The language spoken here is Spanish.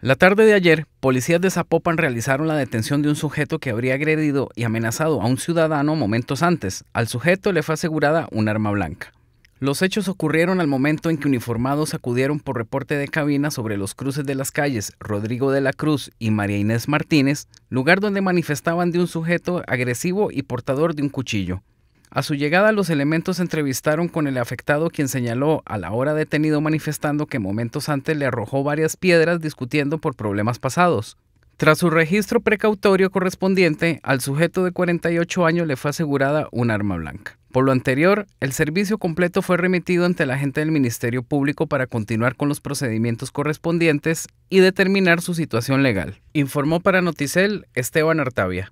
La tarde de ayer, policías de Zapopan realizaron la detención de un sujeto que habría agredido y amenazado a un ciudadano momentos antes. Al sujeto le fue asegurada un arma blanca. Los hechos ocurrieron al momento en que uniformados acudieron por reporte de cabina sobre los cruces de las calles Rodrigo de la Cruz y María Inés Martínez, lugar donde manifestaban de un sujeto agresivo y portador de un cuchillo. A su llegada, los elementos entrevistaron con el afectado, quien señaló a la hora detenido manifestando que momentos antes le arrojó varias piedras discutiendo por problemas pasados. Tras su registro precautorio correspondiente, al sujeto de 48 años le fue asegurada un arma blanca. Por lo anterior, el servicio completo fue remitido ante la agente del Ministerio Público para continuar con los procedimientos correspondientes y determinar su situación legal. Informó para Noticel Esteban Artavia.